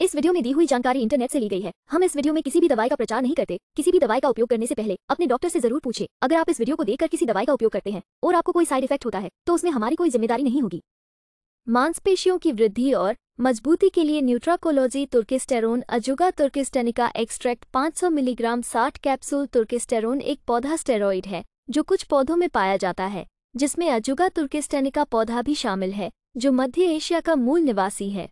इस वीडियो में दी हुई जानकारी इंटरनेट से ली गई है हम इस वीडियो में किसी भी दवाई का प्रचार नहीं करते किसी भी दवाई का उपयोग करने से पहले अपने डॉक्टर से जरूर पूछे अगर आप इस वीडियो को देखकर किसी दवाई का उपयोग करते हैं और आपको कोई साइड इफेक्ट होता है तो उसमें हमारी कोई जिम्मेदारी नहीं होगी मांसपेशियों की वृद्धि और मजबूती के लिए Nutracology turkesterone ajuga turkestanica extract पांच मिलीग्राम साठ कैप्सूल तुर्किस्टेरोन एक पौधा स्टेरॉइड है जो कुछ पौधों में पाया जाता है जिसमें अजुगा तुर्किस्टेनिका पौधा भी शामिल है जो मध्य एशिया का मूल निवासी है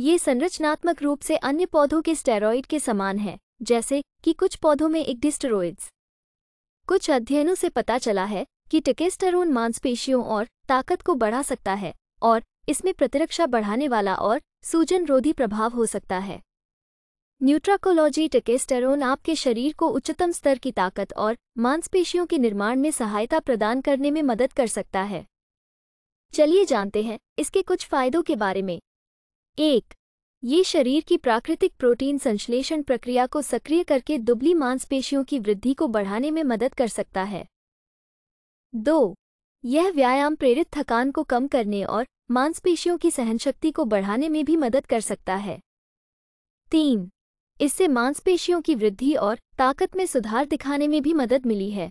ये संरचनात्मक रूप से अन्य पौधों के स्टेरॉइड के समान है जैसे कि कुछ पौधों में इग्डिस्टेरॉइड्स कुछ अध्ययनों से पता चला है कि टेकेस्टेरोन मांसपेशियों और ताकत को बढ़ा सकता है और इसमें प्रतिरक्षा बढ़ाने वाला और सूजन रोधी प्रभाव हो सकता है न्यूट्राकोलॉजी टेकेस्टेरोन आपके शरीर को उच्चतम स्तर की ताकत और मांसपेशियों के निर्माण में सहायता प्रदान करने में मदद कर सकता है चलिए जानते हैं इसके कुछ फायदों के बारे में एक ये शरीर की प्राकृतिक प्रोटीन संश्लेषण प्रक्रिया को सक्रिय करके दुबली मांसपेशियों की वृद्धि को बढ़ाने में मदद कर सकता है दो यह व्यायाम प्रेरित थकान को कम करने और मांसपेशियों की सहनशक्ति को बढ़ाने में भी मदद कर सकता है तीन इससे मांसपेशियों की वृद्धि और ताकत में सुधार दिखाने में भी मदद मिली है